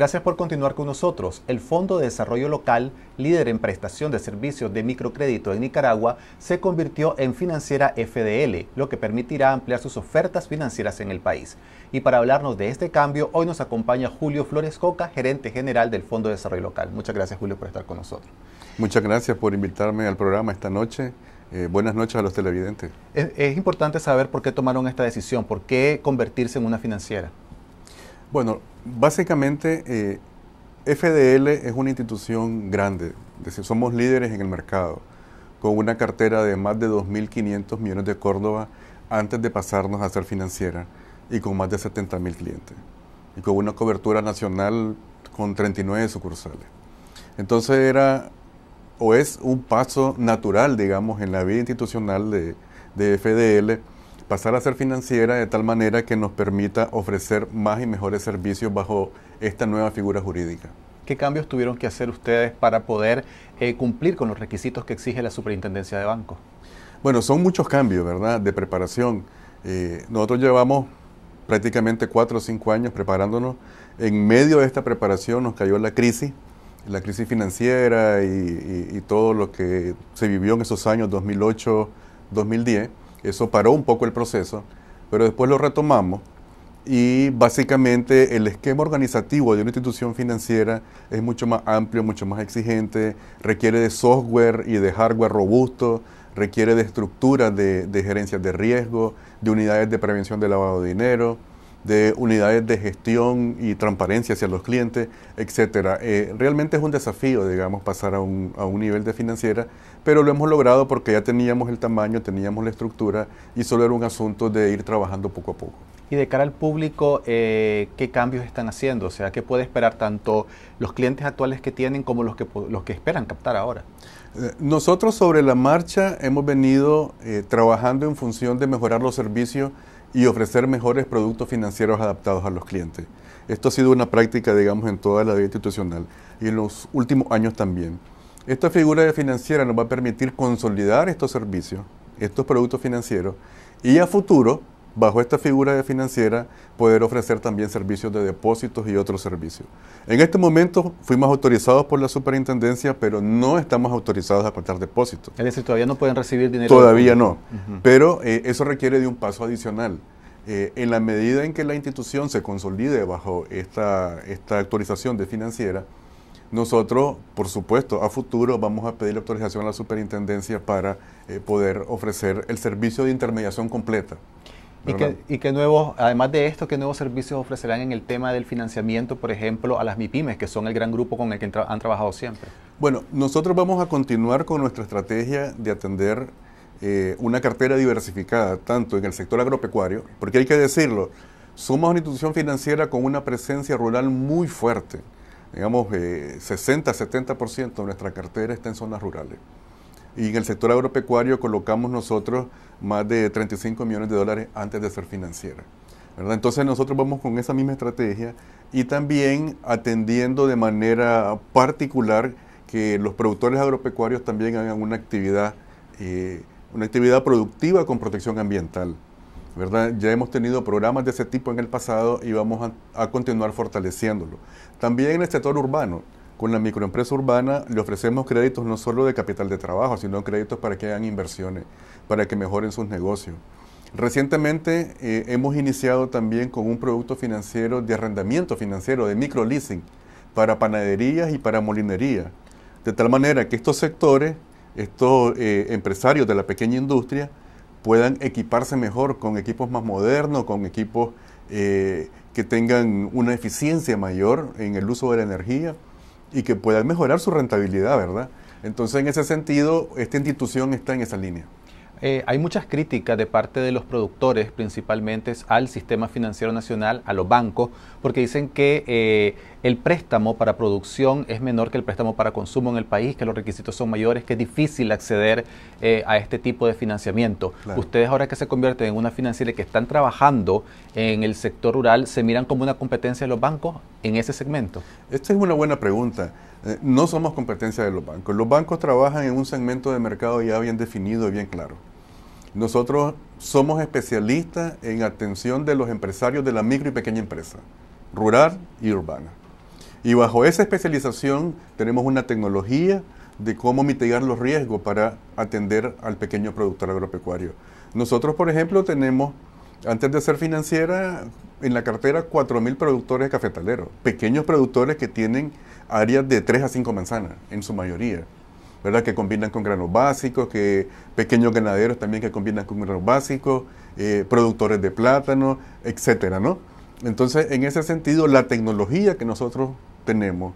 Gracias por continuar con nosotros. El Fondo de Desarrollo Local, líder en prestación de servicios de microcrédito en Nicaragua, se convirtió en financiera FDL, lo que permitirá ampliar sus ofertas financieras en el país. Y para hablarnos de este cambio, hoy nos acompaña Julio Flores Coca, gerente general del Fondo de Desarrollo Local. Muchas gracias, Julio, por estar con nosotros. Muchas gracias por invitarme al programa esta noche. Eh, buenas noches a los televidentes. Es, importante saber por qué tomaron esta decisión, por qué convertirse en una financiera. Bueno, Básicamente, eh, FDL es una institución grande, es decir, somos líderes en el mercado, con una cartera de más de 2.500 millones de Córdoba antes de pasarnos a ser financiera y con más de 70.000 clientes y con una cobertura nacional con 39 sucursales. Entonces era o es un paso natural, digamos, en la vida institucional de, de FDL pasar a ser financiera de tal manera que nos permita ofrecer más y mejores servicios bajo esta nueva figura jurídica. ¿Qué cambios tuvieron que hacer ustedes para poder eh, cumplir con los requisitos que exige la Superintendencia de Bancos? Bueno, son muchos cambios, ¿verdad? De preparación. Eh, nosotros llevamos prácticamente cuatro o cinco años preparándonos. En medio de esta preparación nos cayó la crisis, la crisis financiera y todo lo que se vivió en esos años 2008-2010 eso paró un poco el proceso, pero después lo retomamos y básicamente el esquema organizativo de una institución financiera es mucho más amplio, mucho más exigente, requiere de software y de hardware robusto, requiere de estructuras de, gerencias de riesgo, de unidades de prevención de lavado de dinero, de unidades de gestión y transparencia hacia los clientes, etc. Eh, realmente es un desafío, digamos, pasar a un, a un nivel de financiera pero lo hemos logrado porque ya teníamos el tamaño, teníamos la estructura y solo era un asunto de ir trabajando poco a poco. Y de cara al público, eh, ¿qué cambios están haciendo? O sea, ¿qué puede esperar tanto los clientes actuales que tienen como los que, los que esperan captar ahora? Eh, nosotros sobre la marcha hemos venido eh, trabajando en función de mejorar los servicios y ofrecer mejores productos financieros adaptados a los clientes. Esto ha sido una práctica, digamos, en toda la vida institucional y en los últimos años también. Esta figura financiera nos va a permitir consolidar estos servicios, estos productos financieros y a futuro, bajo esta figura financiera, poder ofrecer también servicios de depósitos y otros servicios. En este momento fuimos autorizados por la superintendencia, pero no estamos autorizados a aportar depósitos. Es decir, todavía no pueden recibir dinero. Todavía no, pero eh, eso requiere de un paso adicional. Eh, en la medida en que la institución se consolide bajo esta, esta actualización de financiera, nosotros, por supuesto, a futuro vamos a pedir autorización a la superintendencia para eh, poder ofrecer el servicio de intermediación completa. ¿Y qué, y nuevos, además de esto, qué nuevos servicios ofrecerán en el tema del financiamiento, por ejemplo, a las MIPIMES, que son el gran grupo con el que han trabajado siempre? Bueno, nosotros vamos a continuar con nuestra estrategia de atender eh, una cartera diversificada, tanto en el sector agropecuario, porque hay que decirlo, somos una institución financiera con una presencia rural muy fuerte digamos, 60-70% eh, de nuestra cartera está en zonas rurales. Y en el sector agropecuario colocamos nosotros más de 35 millones de dólares antes de ser financiera. Entonces nosotros vamos con esa misma estrategia y también atendiendo de manera particular que los productores agropecuarios también hagan una actividad, eh, una actividad productiva con protección ambiental. Ya hemos tenido programas de ese tipo en el pasado y vamos a, continuar fortaleciéndolo. También en el sector urbano, con la microempresa urbana le ofrecemos créditos no solo de capital de trabajo, sino créditos para que hagan inversiones, para que mejoren sus negocios. Recientemente eh, hemos iniciado también con un producto financiero de arrendamiento financiero, de micro leasing, para panaderías y para molinería. De tal manera que estos sectores, estos eh, empresarios de la pequeña industria, puedan equiparse mejor con equipos más modernos, con equipos eh, que tengan una eficiencia mayor en el uso de la energía y que puedan mejorar su rentabilidad, ¿verdad? Entonces, en ese sentido, esta institución está en esa línea. Eh, hay muchas críticas de parte de los productores, principalmente al sistema financiero nacional, a los bancos, porque dicen que eh, el préstamo para producción es menor que el préstamo para consumo en el país, que los requisitos son mayores, que es difícil acceder eh, a este tipo de financiamiento. Ustedes ahora que se convierten en una financiera y que están trabajando en el sector rural, ¿se miran como una competencia de los bancos en ese segmento? Esta es una buena pregunta. No somos competencia de los bancos. Los bancos trabajan en un segmento de mercado ya bien definido y bien claro. Nosotros somos especialistas en atención de los empresarios de la micro y pequeña empresa, rural y urbana. Y bajo esa especialización tenemos una tecnología de cómo mitigar los riesgos para atender al pequeño productor agropecuario. Nosotros, por ejemplo, tenemos, antes de ser financiera, en la cartera 4.000 productores cafetaleros, pequeños productores que tienen áreas de 3 a 5 manzanas, en su mayoría. ¿verdad? Que combinan con granos básicos, que pequeños ganaderos también que combinan con granos básicos, eh, productores de plátano, etcétera, ¿no? Entonces, en ese sentido, la tecnología que nosotros tenemos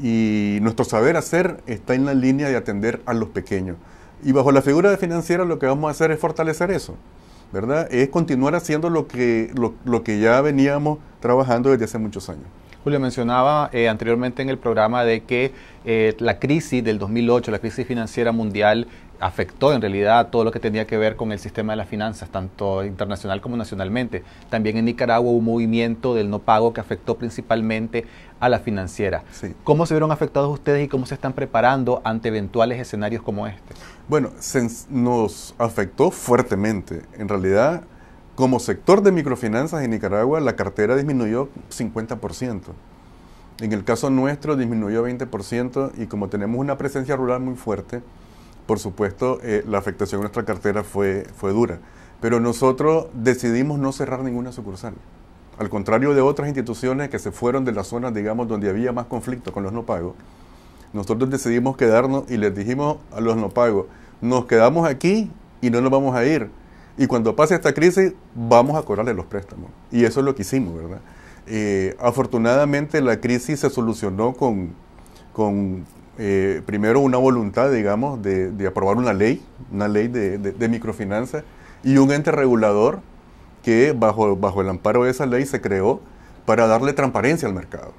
y nuestro saber hacer está en la línea de atender a los pequeños. Y bajo la figura de financiera lo que vamos a hacer es fortalecer eso, ¿verdad? Es continuar haciendo lo que, lo que ya veníamos trabajando desde hace muchos años. Julio, mencionaba eh, anteriormente en el programa de que eh, la crisis del 2008, la crisis financiera mundial, afectó en realidad todo lo que tenía que ver con el sistema de las finanzas, tanto internacional como nacionalmente. También en Nicaragua hubo un movimiento del no pago que afectó principalmente a la financiera. ¿Cómo se vieron afectados ustedes y cómo se están preparando ante eventuales escenarios como este? Bueno, nos afectó fuertemente. En realidad, como sector de microfinanzas en Nicaragua, la cartera disminuyó 50%. En el caso nuestro disminuyó 20% y como tenemos una presencia rural muy fuerte, por supuesto, eh, la afectación a nuestra cartera fue, fue dura. Pero nosotros decidimos no cerrar ninguna sucursal. Al contrario de otras instituciones que se fueron de las zonas, digamos, donde había más conflicto con los no pagos, nosotros decidimos quedarnos y les dijimos a los no pagos, nos quedamos aquí y no nos vamos a ir y cuando pase esta crisis, vamos a cobrarle los préstamos. Y eso es lo que hicimos, ¿verdad? Eh, afortunadamente la crisis se solucionó con, eh, primero una voluntad, digamos, de, aprobar una ley, una ley de, microfinanza microfinanzas y un ente regulador que bajo, bajo el amparo de esa ley se creó para darle transparencia al mercado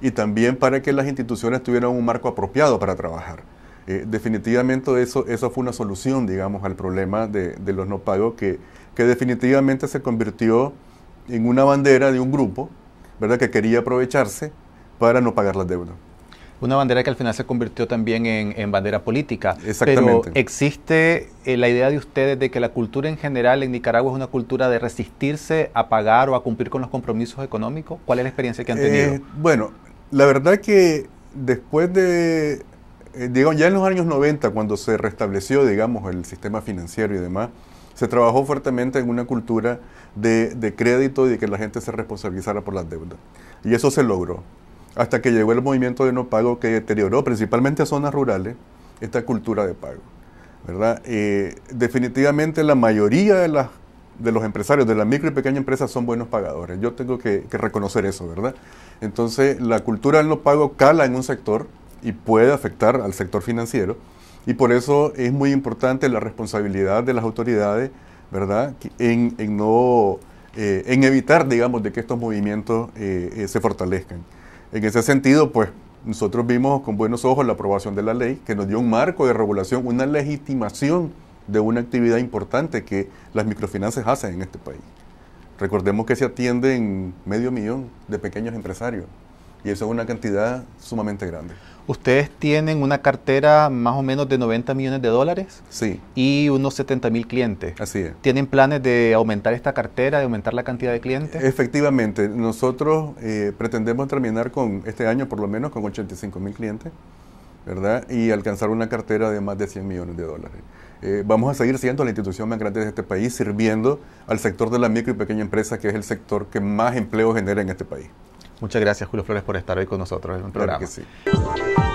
y también para que las instituciones tuvieran un marco apropiado para trabajar. Eh, definitivamente eso, eso fue una solución, digamos, al problema de, los no pagos que, que, definitivamente se convirtió en una bandera de un grupo, ¿verdad?, que quería aprovecharse para no pagar las deudas. Una bandera que al final se convirtió también en, bandera política. Exactamente. Pero existe eh, la idea de ustedes de que la cultura en general en Nicaragua es una cultura de resistirse a pagar o a cumplir con los compromisos económicos. ¿Cuál es la experiencia que han tenido? Eh, bueno, la verdad que después de eh, digamos, ya en los años 90, cuando se restableció, digamos, el sistema financiero y demás, se trabajó fuertemente en una cultura de, crédito y de que la gente se responsabilizara por las deudas. Y eso se logró. Hasta que llegó el movimiento de no pago que deterioró principalmente a zonas rurales esta cultura de pago. ¿verdad? Eh, definitivamente la mayoría de, las, de los empresarios, de las micro y pequeñas empresas, son buenos pagadores. Yo tengo que, que reconocer eso, ¿verdad? Entonces, la cultura del no pago cala en un sector y puede afectar al sector financiero. Y por eso es muy importante la responsabilidad de las autoridades, ¿verdad?, en, no, eh, en evitar, digamos, de que estos movimientos eh, eh, se fortalezcan. En ese sentido, pues nosotros vimos con buenos ojos la aprobación de la ley, que nos dio un marco de regulación, una legitimación de una actividad importante que las microfinanzas hacen en este país. Recordemos que se atienden medio millón de pequeños empresarios. Y eso es una cantidad sumamente grande. Ustedes tienen una cartera más o menos de 90 millones de dólares. Sí. Y unos 70 mil clientes. Así es. ¿Tienen planes de aumentar esta cartera, de aumentar la cantidad de clientes? Efectivamente. Nosotros eh, pretendemos terminar con este año por lo menos con 85 mil clientes, ¿verdad? Y alcanzar una cartera de más de 100 millones de dólares. Eh, vamos a seguir siendo la institución más grande de este país, sirviendo al sector de la micro y pequeña empresa, que es el sector que más empleo genera en este país. Muchas gracias, Julio Flores, por estar hoy con nosotros en el programa.